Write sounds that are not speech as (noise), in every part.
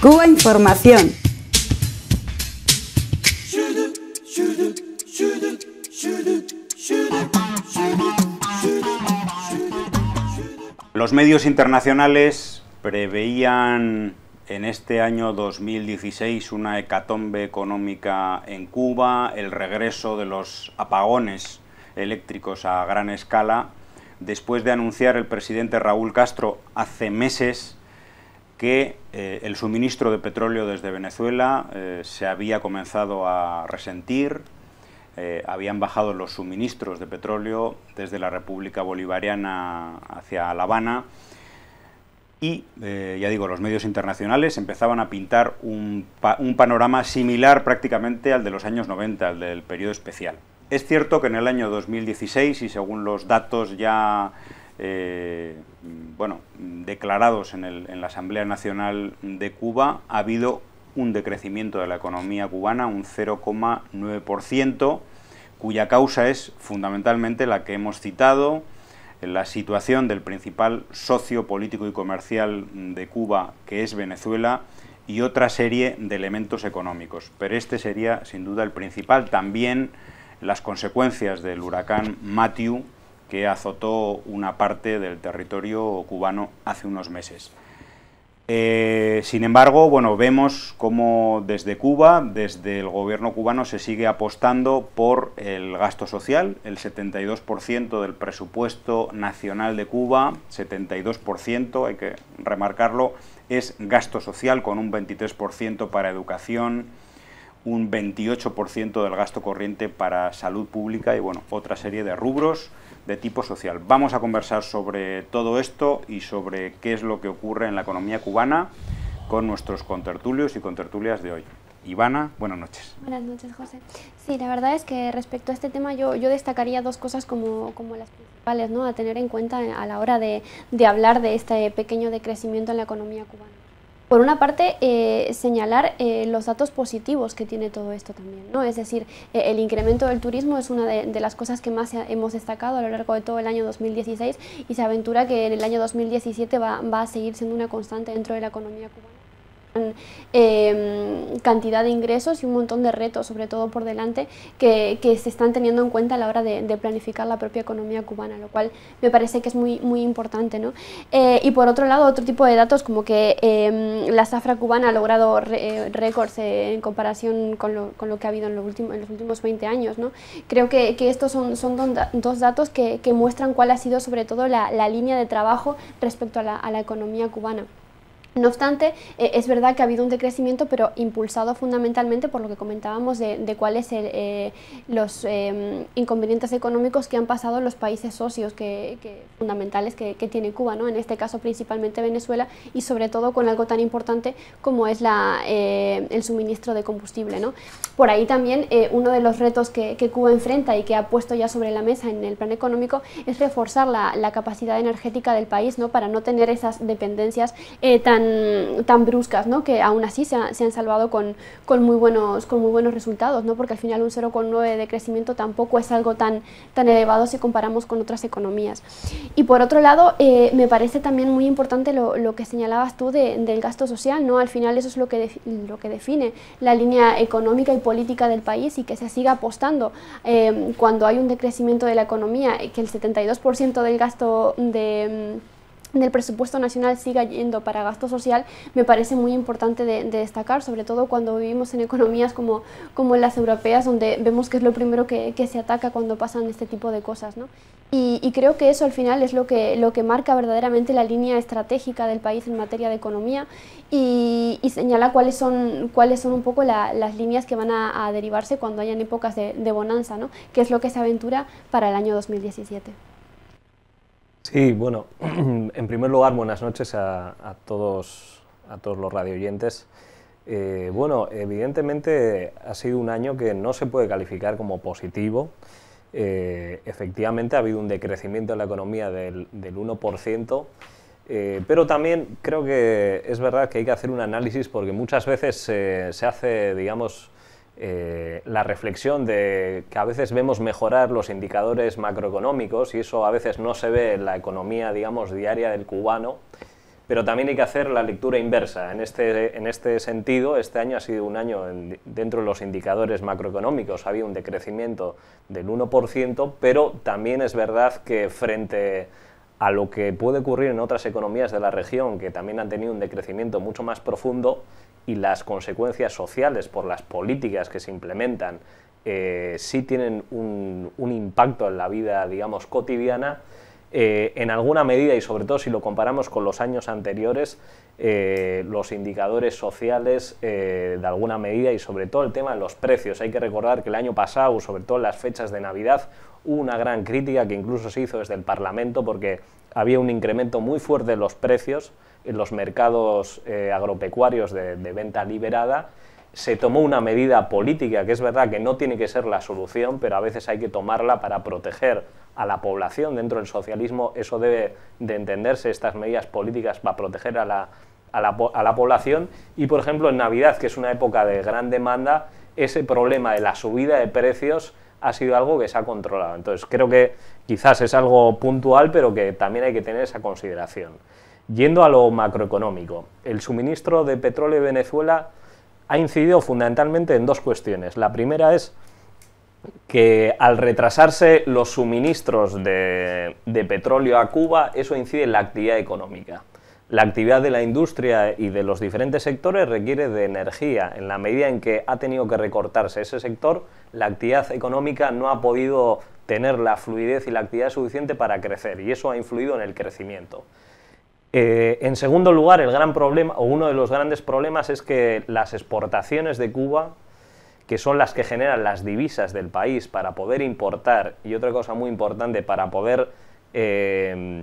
Cuba Información. Los medios internacionales preveían en este año 2016 una hecatombe económica en Cuba, el regreso de los apagones eléctricos a gran escala, después de anunciar el presidente Raúl Castro hace meses que eh, el suministro de petróleo desde Venezuela eh, se había comenzado a resentir, eh, habían bajado los suministros de petróleo desde la República Bolivariana hacia La Habana y, ya digo, los medios internacionales empezaban a pintar un, un panorama similar prácticamente al de los años 90, al del periodo especial. Es cierto que en el año 2016, y según los datos ya eh, mm, bueno, mm, declarados en, en, la Asamblea Nacional de Cuba, ha habido un decrecimiento de la economía cubana, un 0,9%, cuya causa es fundamentalmente la que hemos citado, la situación del principal socio político y comercial de Cuba, que es Venezuela, y otra serie de elementos económicos. Pero este sería, sin duda, el principal. También las consecuencias del huracán Matthew, que azotó una parte del territorio cubano hace unos meses. Eh, sin embargo, bueno, vemos cómo desde Cuba, desde el gobierno cubano, se sigue apostando por el gasto social, el 72% del presupuesto nacional de Cuba, 72%, hay que remarcarlo, es gasto social, con un 23% para educación, un 28% del gasto corriente para salud pública y bueno, otra serie de rubros de tipo social. Vamos a conversar sobre todo esto y sobre qué es lo que ocurre en la economía cubana con nuestros contertulios y contertulias de hoy. Ivana, buenas noches. Buenas noches, José. Sí, la verdad es que respecto a este tema yo, yo destacaría dos cosas como, como las principales ¿no? a tener en cuenta a la hora de hablar de este pequeño decrecimiento en la economía cubana. Por una parte, eh, señalar eh, los datos positivos que tiene todo esto también, ¿no? Es decir, eh, el incremento del turismo es una de, las cosas que más hemos destacado a lo largo de todo el año 2016 y se aventura que en el año 2017 va, va a seguir siendo una constante dentro de la economía cubana eh, cantidad de ingresos y un montón de retos, sobre todo por delante, que, se están teniendo en cuenta a la hora de, planificar la propia economía cubana, lo cual me parece que es muy, muy importante. ¿no? Eh, y por otro lado, otro tipo de datos como que em, la zafra cubana ha logrado eh, récords en comparación con lo, que ha habido en, los últimos, en los últimos 20 años. ¿no? Creo que, estos son, son dos datos que, muestran cuál ha sido sobre todo la, línea de trabajo respecto a la, a la economía cubana. No obstante, eh, es verdad que ha habido un decrecimiento, pero impulsado fundamentalmente por lo que comentábamos de, cuáles son eh, los eh, inconvenientes económicos que han pasado los países socios que, fundamentales que, tiene Cuba, ¿no? en este caso principalmente Venezuela y sobre todo con algo tan importante como es la, el suministro de combustible. ¿no? Por ahí también uno de los retos que, Cuba enfrenta y que ha puesto ya sobre la mesa en el plan económico es reforzar la, la capacidad energética del país ¿no? para no tener esas dependencias tan tan, bruscas, que aún así se, han salvado con, muy buenos, con muy buenos resultados, ¿no? porque al final un 0,9 de crecimiento tampoco es algo tan, tan elevado si comparamos con otras economías. Y por otro lado, eh, me parece también muy importante lo, que señalabas tú del gasto social, ¿no? al final eso es lo que, lo que define la línea económica y política del país y que se siga apostando eh, cuando hay un decrecimiento de la economía, que el 72% del gasto de del presupuesto nacional siga yendo para gasto social me parece muy importante de, destacar, sobre todo cuando vivimos en economías como, como las europeas, donde vemos que es lo primero que, que se ataca cuando pasan este tipo de cosas. ¿no? Y, y, creo que eso al final es lo que, lo que marca verdaderamente la línea estratégica del país en materia de economía y, y señala cuáles son, cuáles son un poco las líneas que van a, derivarse cuando hayan épocas de, de bonanza, ¿no? que es lo que se aventura para el año 2017. Sí, bueno, (clears throat) en primer lugar, buenas noches a, todos, a todos los radioyentes. Eh, bueno, evidentemente ha sido un año que no se puede calificar como positivo. Eh, efectivamente ha habido un decrecimiento en la economía del, 1%, eh, pero también creo que es verdad que hay que hacer un análisis porque muchas veces se hace, digamos, eh, la reflexión de que a veces vemos mejorar los indicadores macroeconómicos y eso a veces no se ve en la economía, digamos, diaria del cubano, pero también hay que hacer la lectura inversa. En este, en este sentido, este año ha sido un año dentro de los indicadores macroeconómicos, había un decrecimiento del 1%, pero también es verdad que frente a lo que puede ocurrir en otras economías de la región que también han tenido un decrecimiento mucho más profundo y las consecuencias sociales por las políticas que se implementan eh, sí tienen un, impacto en la vida, digamos, cotidiana, eh, en alguna medida y sobre todo si lo comparamos con los años anteriores, eh, los indicadores sociales de alguna medida y sobre todo el tema de los precios. Hay que recordar que el año pasado, sobre todo en las fechas de Navidad, una gran crítica que incluso se hizo desde el Parlamento porque había un incremento muy fuerte de los precios en los mercados eh, agropecuarios de, venta liberada se tomó una medida política, que es verdad que no tiene que ser la solución, pero a veces hay que tomarla para proteger a la población dentro del socialismo. Eso debe de entenderse, estas medidas políticas para proteger a la, a la población. Y, por ejemplo, en Navidad, que es una época de gran demanda, ese problema de la subida de precios ha sido algo que se ha controlado. Entonces, creo que quizás es algo puntual, pero que también hay que tener esa consideración. Yendo a lo macroeconómico, el suministro de petróleo de Venezuela ha incidido fundamentalmente en dos cuestiones. La primera es que al retrasarse los suministros de, de petróleo a Cuba, eso incide en la actividad económica. La actividad de la industria y de los diferentes sectores requiere de energía. En la medida en que ha tenido que recortarse ese sector, la actividad económica no ha podido tener la fluidez y la actividad suficiente para crecer y eso ha influido en el crecimiento. Eh, en segundo lugar, el gran problema o uno de los grandes problemas es que las exportaciones de Cuba, que son las que generan las divisas del país para poder importar y otra cosa muy importante para poder eh,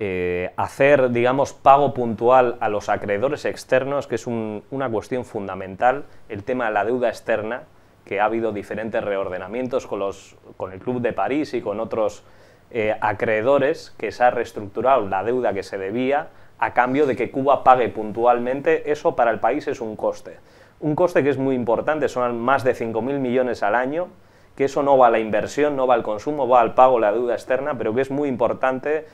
eh, hacer, digamos, pago puntual a los acreedores externos, que es una cuestión fundamental, el tema de la deuda externa, que ha habido diferentes reordenamientos con, los, con el Club de París y con otros eh, acreedores, que se ha reestructurado la deuda que se debía a cambio de que Cuba pague puntualmente, eso para el país es un coste. Un coste que es muy importante, son más de 5.000 millones al año, que eso no va a la inversión, no va al consumo, va al pago, la deuda externa, pero que es muy importante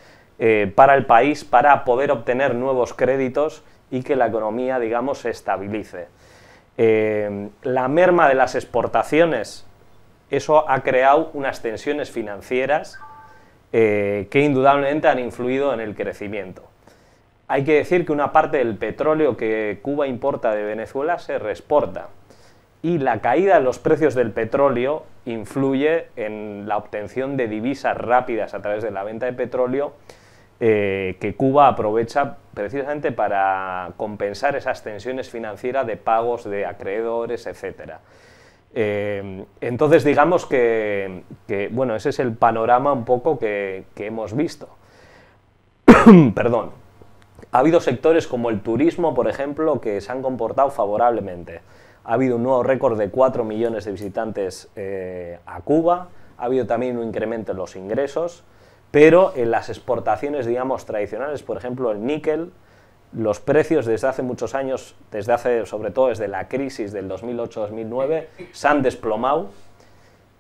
eh, para el país para poder obtener nuevos créditos y que la economía, digamos, se estabilice. Eh, la merma de las exportaciones, eso ha creado unas tensiones financieras eh, que indudablemente han influido en el crecimiento. Hay que decir que una parte del petróleo que Cuba importa de Venezuela se reexporta y la caída de los precios del petróleo influye en la obtención de divisas rápidas a través de la venta de petróleo eh, que Cuba aprovecha precisamente para compensar esas tensiones financieras de pagos de acreedores, etc. Eh, entonces, digamos que, bueno, ese es el panorama un poco que, hemos visto. (coughs) Perdón. Ha habido sectores como el turismo, por ejemplo, que se han comportado favorablemente. Ha habido un nuevo récord de 4 millones de visitantes eh, a Cuba, ha habido también un incremento en los ingresos, pero en las exportaciones, digamos, tradicionales, por ejemplo, el níquel, los precios desde hace muchos años, desde sobre todo desde la crisis del 2008-2009, se han desplomado.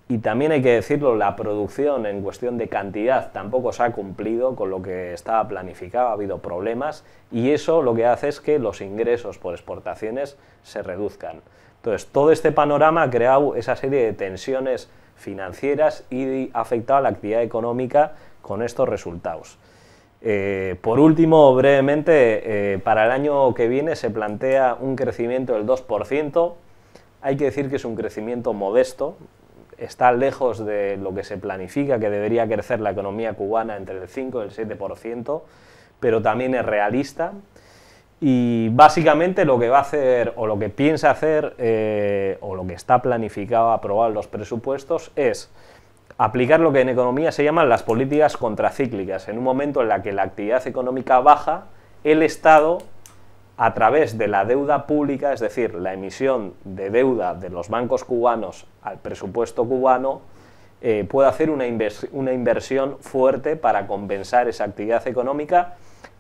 Y también hay que decirlo, la producción en cuestión de cantidad tampoco se ha cumplido con lo que estaba planificado, ha habido problemas y eso lo que hace es que los ingresos por exportaciones se reduzcan. Entonces, todo este panorama ha creado esa serie de tensiones financieras y ha afectado a la actividad económica con estos resultados. Eh, por último, brevemente, eh, para el año que viene se plantea un crecimiento del 2%. Hay que decir que es un crecimiento modesto, está lejos de lo que se planifica, que debería crecer la economía cubana entre el 5 y el 7%, pero también es realista. Y básicamente lo que va a hacer o lo que piensa hacer eh, o lo que está planificado aprobar los presupuestos es aplicar lo que en economía se llaman las políticas contracíclicas. En un momento en la que la actividad económica baja, el Estado, a través de la deuda pública, es decir, la emisión de deuda de los bancos cubanos al presupuesto cubano, eh, puede hacer una, inversión fuerte para compensar esa actividad económica.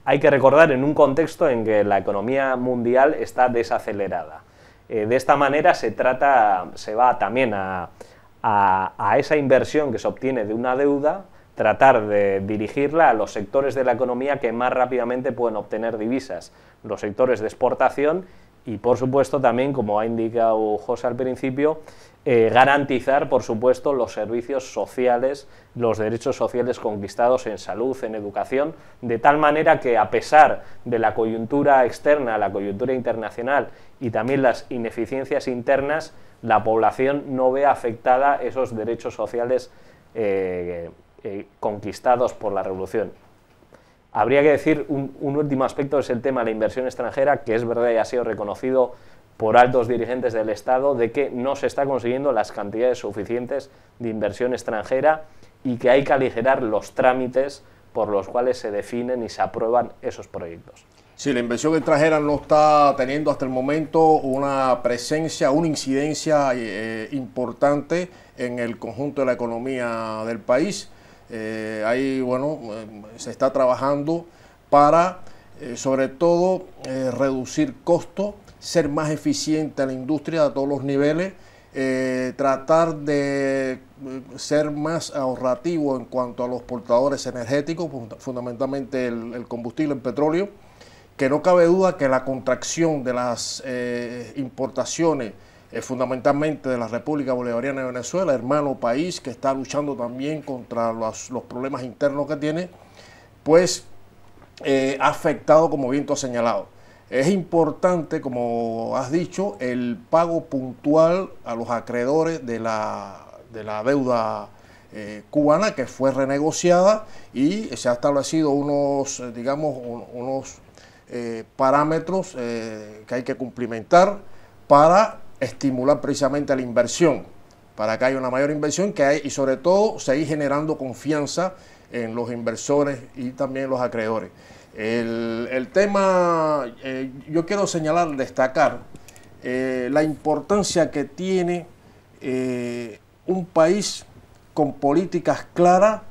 Hay que recordar en un contexto en que la economía mundial está desacelerada. Eh, de esta manera se trata, se va también a, a, esa inversión que se obtiene de una deuda, tratar de dirigirla a los sectores de la economía que más rápidamente pueden obtener divisas, los sectores de exportación y por supuesto también, como ha indicado José al principio, eh, garantizar, por supuesto, los servicios sociales, los derechos sociales conquistados en salud, en educación, de tal manera que a pesar de la coyuntura externa, la coyuntura internacional y también las ineficiencias internas, la población no vea afectada esos derechos sociales eh, eh, conquistados por la revolución. Habría que decir, un, último aspecto es el tema de la inversión extranjera, que es verdad y ha sido reconocido por altos dirigentes del Estado de que no se está consiguiendo las cantidades suficientes de inversión extranjera y que hay que aligerar los trámites por los cuales se definen y se aprueban esos proyectos. Sí, la inversión extranjera no está teniendo hasta el momento una presencia, una incidencia eh, importante en el conjunto de la economía del país. Eh, ahí, bueno, eh, se está trabajando para, eh, sobre todo, reducir costos, ser más eficiente a la industria a todos los niveles, tratar de ser más ahorrativo en cuanto a los portadores energéticos, fundamentalmente el, el combustible, el petróleo, que no cabe duda que la contracción de las importaciones fundamentalmente de la República Bolivariana de Venezuela, hermano país que está luchando también contra los, problemas internos que tiene, pues eh, ha afectado, como bien tú has señalado. Es importante, como has dicho, el pago puntual a los acreedores de la, de la deuda eh, cubana que fue renegociada y se ha establecido unos, eh, digamos, unos parámetros que hay que cumplimentar para estimular precisamente la inversión, para que haya una mayor inversión que hay, y sobre todo seguir generando confianza en los inversores y también los acreedores. El, tema, eh, yo quiero señalar, destacar eh, la importancia que tiene eh, un país con políticas claras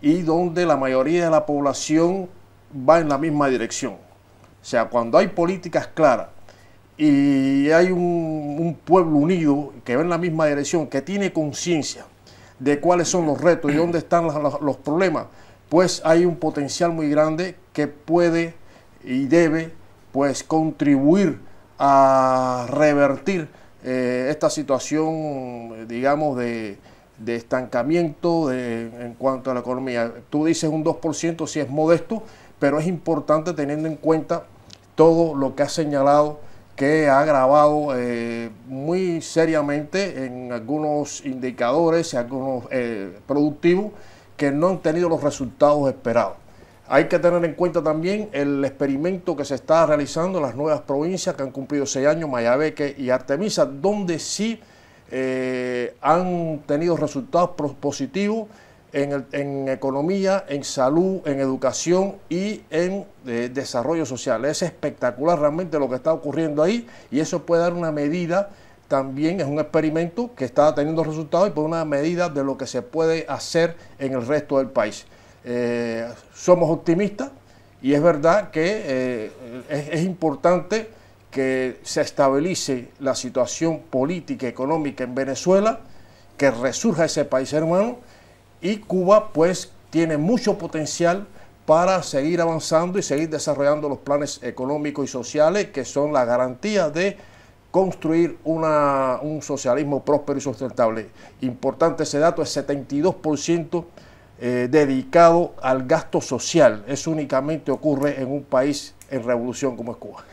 y donde la mayoría de la población va en la misma dirección. O sea, cuando hay políticas claras, y hay un, pueblo unido que va en la misma dirección, que tiene conciencia de cuáles son los retos y dónde están los, problemas, pues hay un potencial muy grande que puede y debe pues contribuir a revertir eh, esta situación, digamos, de, estancamiento en cuanto a la economía. Tú dices un 2% si es modesto, pero es importante teniendo en cuenta todo lo que ha señalado que ha grabado eh, muy seriamente en algunos indicadores y algunos eh, productivos que no han tenido los resultados esperados. Hay que tener en cuenta también el experimento que se está realizando en las nuevas provincias que han cumplido seis años, Mayabeque y Artemisa, donde sí eh, han tenido resultados positivos en, economía, en salud, en educación y en eh, desarrollo social. Es espectacular realmente lo que está ocurriendo ahí y eso puede dar una medida también es un experimento que está teniendo resultados y por una medida de lo que se puede hacer en el resto del país. Eh, somos optimistas y es verdad que eh, es, importante que se estabilice la situación política, y económica en Venezuela, que resurja ese país hermano y Cuba pues tiene mucho potencial para seguir avanzando y seguir desarrollando los planes económicos y sociales que son la garantía de construir un socialismo próspero y sustentable. Importante ese dato, es 72% eh, dedicado al gasto social. Eso únicamente ocurre en un país en revolución como es Cuba.